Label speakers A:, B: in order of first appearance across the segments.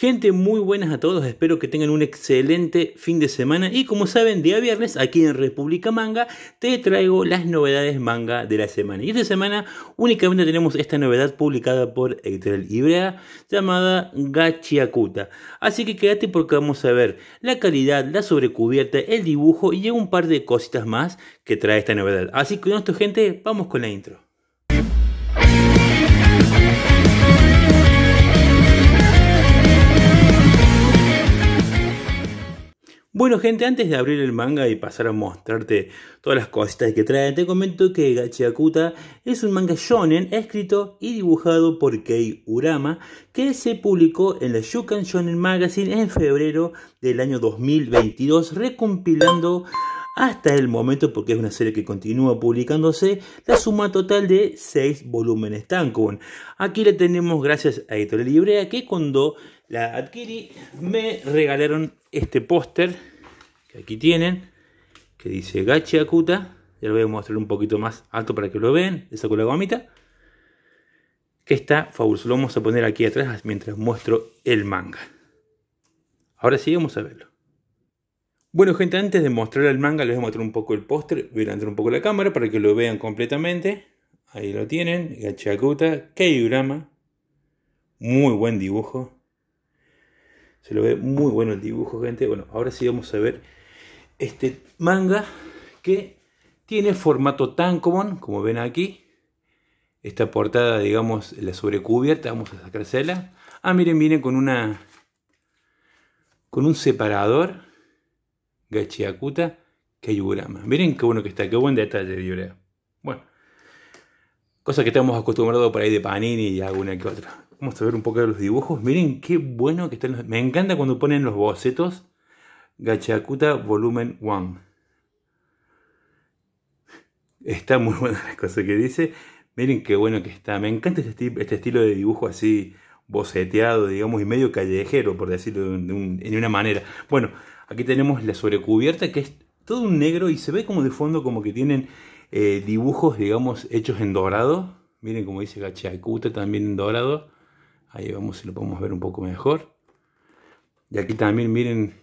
A: Gente, muy buenas a todos, espero que tengan un excelente fin de semana y como saben, día viernes aquí en República Manga te traigo las novedades manga de la semana. Y esta semana únicamente tenemos esta novedad publicada por Editorial Ibrea llamada Gachiakuta. Así que quédate porque vamos a ver la calidad, la sobrecubierta, el dibujo y un par de cositas más que trae esta novedad. Así que con esto gente, vamos con la intro. Bueno gente, antes de abrir el manga y pasar a mostrarte todas las cositas que trae, te comento que Gachiakuta es un manga shonen escrito y dibujado por Kei Urama que se publicó en la Shukan Shonen Magazine en febrero del año 2022 recompilando hasta el momento, porque es una serie que continúa publicándose, la suma total de 6 volúmenes Tankun. Aquí la tenemos gracias a Editorial Librea que cuando la adquirí, me regalaron este póster que aquí tienen, que dice Gachi Akuta. Ya lo voy a mostrar un poquito más alto para que lo vean. Le saco la gomita. Que está fabuloso. Lo vamos a poner aquí atrás mientras muestro el manga. Ahora sí, vamos a verlo. Bueno, gente, antes de mostrar el manga, les voy a mostrar un poco el póster. Voy a levantar un poco la cámara para que lo vean completamente. Ahí lo tienen. Gachi Akuta, Keiurama. Muy buen dibujo se lo ve muy bueno el dibujo, gente. Bueno, ahora sí vamos a ver este manga que tiene formato tan común, como ven aquí. Esta portada, digamos, la sobrecubierta, vamos a sacársela. Ah, miren, viene con una con un separador Gachiakuta Kayurama. Miren qué bueno que está, qué buen detalle de Cosa que estamos acostumbrados por ahí de Panini y alguna que otra. Vamos a ver un poco de los dibujos. Miren qué bueno que están Me encanta cuando ponen los bocetos. Gachacuta Volumen 1. Está muy buena la cosa que dice. Miren qué bueno que está. Me encanta este, este estilo de dibujo así boceteado, digamos, y medio callejero, por decirlo de una manera. Bueno, aquí tenemos la sobrecubierta que es todo un negro y se ve como de fondo como que tienen eh, dibujos, digamos, hechos en dorado. Miren como dice Gachacuta también en dorado. Ahí vamos si lo podemos ver un poco mejor. Y aquí también miren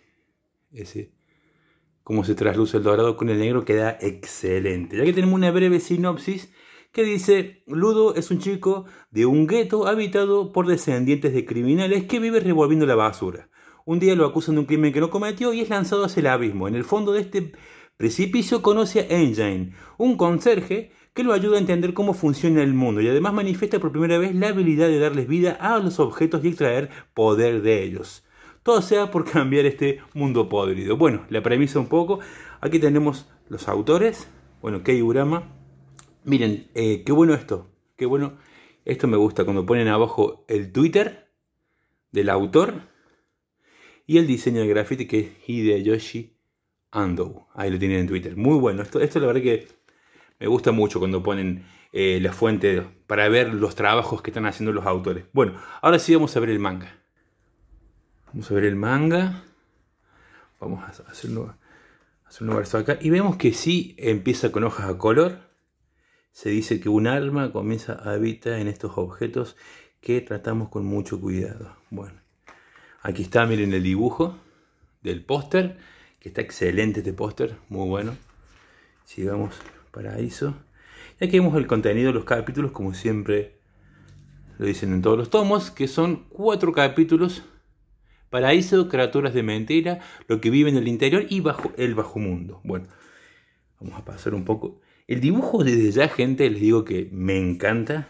A: ese cómo se trasluce el dorado con el negro, queda excelente. Ya que tenemos una breve sinopsis que dice, Ludo es un chico de un gueto habitado por descendientes de criminales que vive revolviendo la basura. Un día lo acusan de un crimen que no cometió y es lanzado hacia el abismo. En el fondo de este Precipicio conoce a Engine, un conserje que lo ayuda a entender cómo funciona el mundo y además manifiesta por primera vez la habilidad de darles vida a los objetos y extraer poder de ellos. Todo sea por cambiar este mundo podrido. Bueno, la premisa un poco. Aquí tenemos los autores. Bueno, Kei Urama. Miren, eh, qué bueno esto. Qué bueno. Esto me gusta cuando ponen abajo el Twitter del autor y el diseño de graffiti que es Hideyoshi Ahí lo tienen en Twitter. Muy bueno. Esto, esto la verdad que me gusta mucho cuando ponen eh, la fuente para ver los trabajos que están haciendo los autores. Bueno, ahora sí vamos a ver el manga. Vamos a ver el manga. Vamos a hacer un verso acá. Y vemos que sí empieza con hojas a color. Se dice que un alma comienza a habitar en estos objetos que tratamos con mucho cuidado. Bueno, aquí está, miren el dibujo del póster está excelente este póster, muy bueno. Sigamos Paraíso. Ya aquí vemos el contenido de los capítulos, como siempre lo dicen en todos los tomos, que son cuatro capítulos. Paraíso, criaturas de mentira, lo que vive en el interior y bajo el bajo mundo. Bueno, vamos a pasar un poco. El dibujo desde ya, gente, les digo que me encanta.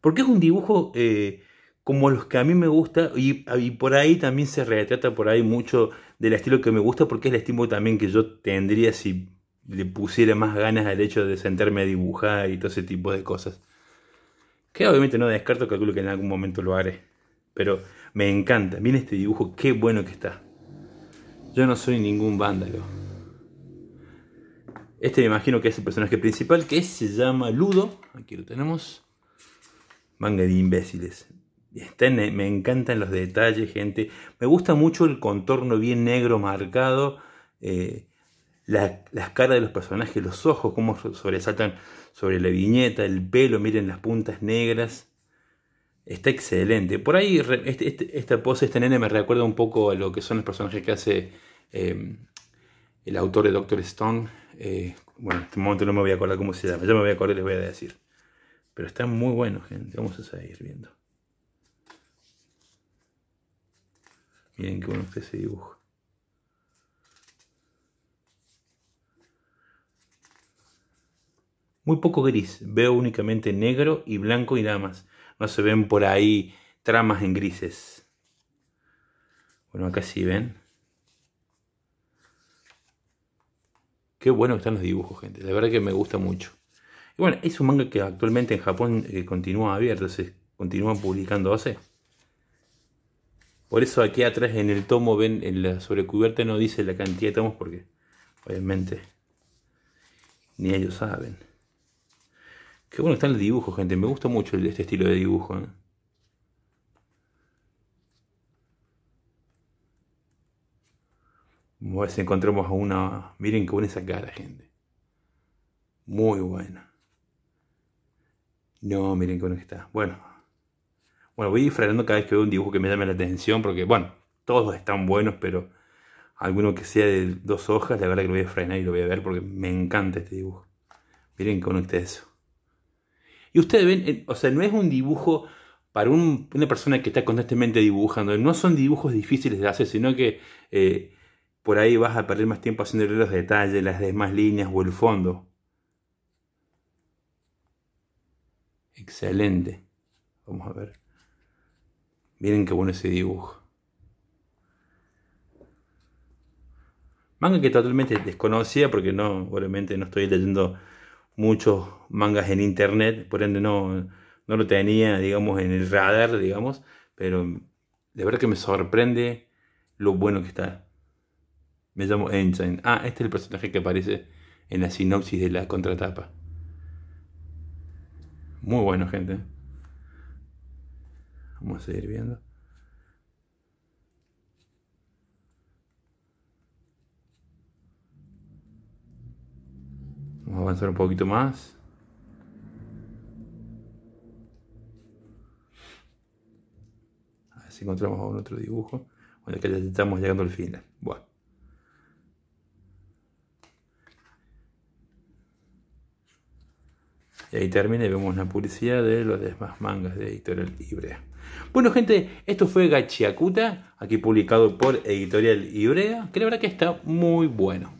A: Porque es un dibujo eh, como los que a mí me gusta y, por ahí también se retrata por ahí mucho del estilo que me gusta porque es el estilo también que yo tendría si le pusiera más ganas al hecho de sentarme a dibujar y todo ese tipo de cosas. Que obviamente no descarto, calculo que en algún momento lo haré. Pero me encanta, Miren este dibujo, qué bueno que está. Yo no soy ningún vándalo. Este me imagino que es el personaje principal que se llama Ludo. Aquí lo tenemos. Manga de imbéciles. Este, me encantan los detalles, gente. Me gusta mucho el contorno bien negro marcado. Eh, las caras de los personajes, los ojos, cómo sobresaltan sobre la viñeta, el pelo, miren las puntas negras. Está excelente. Por ahí este, este, esta pose, este nene me recuerda un poco a lo que son los personajes que hace eh, el autor de Doctor Stone. Eh, bueno, en este momento no me voy a acordar cómo se llama, ya me voy a acordar y les voy a decir. Pero está muy bueno, gente. Vamos a seguir viendo. Miren qué bueno que ese dibujo Muy poco gris, veo únicamente negro y blanco y nada más. No se ven por ahí tramas en grises. Bueno, acá sí ven. Qué bueno están los dibujos, gente. La verdad que me gusta mucho. Y bueno, es un manga que actualmente en Japón eh, continúa abierto, se continúa publicando hace. Por eso aquí atrás en el tomo ven, en la sobrecubierta no dice la cantidad de tomos porque obviamente ni ellos saben. Qué bueno está el dibujo, gente. Me gusta mucho este estilo de dibujo. ¿eh? ver si encontramos a una... Miren qué buena esa cara, gente. Muy buena. No, miren con está. Bueno, bueno, voy a ir frenando cada vez que veo un dibujo que me llame la atención, porque bueno, todos están buenos, pero alguno que sea de dos hojas, la verdad que lo voy a frenar y lo voy a ver porque me encanta este dibujo. Miren con ustedes eso. Y ustedes ven, eh, o sea, no es un dibujo para una persona que está constantemente dibujando. No son dibujos difíciles de hacer, sino que eh, por ahí vas a perder más tiempo haciendo los detalles, las demás líneas o el fondo. Excelente. Vamos a ver. Miren qué bueno ese dibujo. Manga que totalmente desconocía porque no, obviamente no estoy leyendo muchos mangas en internet, por ende no, no lo tenía, digamos, en el radar, digamos, pero de verdad que me sorprende lo bueno que está. Me llamo Ensign, Ah, este es el personaje que aparece en la sinopsis de la contratapa. Muy bueno, gente. ¿eh? seguir viendo. Vamos a avanzar un poquito más. A ver si encontramos algún otro dibujo. Bueno, que ya estamos llegando al final. Bueno. Y ahí termina y vemos la publicidad de los demás mangas de Editorial Ibrea. Bueno, gente, esto fue Gachiakuta, aquí publicado por Editorial Ibrea, que la verdad que está muy bueno.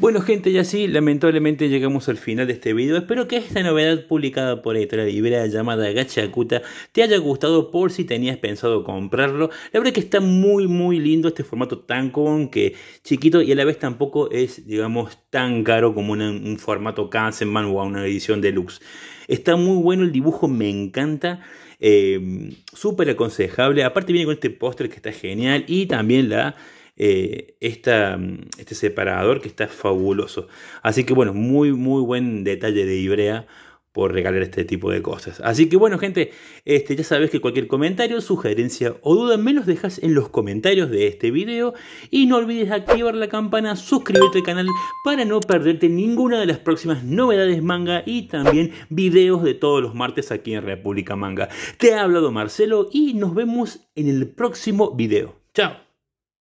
A: Bueno gente, y así lamentablemente llegamos al final de este video. Espero que esta novedad publicada por Etra Libera llamada Gachacuta te haya gustado por si tenías pensado comprarlo. La verdad que está muy muy lindo este formato tan con que chiquito y a la vez tampoco es digamos tan caro como un formato Kansenman o una edición deluxe. Está muy bueno el dibujo, me encanta. Eh, Súper aconsejable. Aparte viene con este póster que está genial y también la... Eh, este separador que está fabuloso. Así que bueno, muy muy buen detalle de Ibrea por regalar este tipo de cosas. Así que bueno, gente, este, ya sabes que cualquier comentario, sugerencia o duda me los dejas en los comentarios de este video y no olvides activar la campana, suscribirte al canal para no perderte ninguna de las próximas novedades manga y también videos de todos los martes aquí en República Manga. Te ha hablado Marcelo y nos vemos en el próximo video. Chao.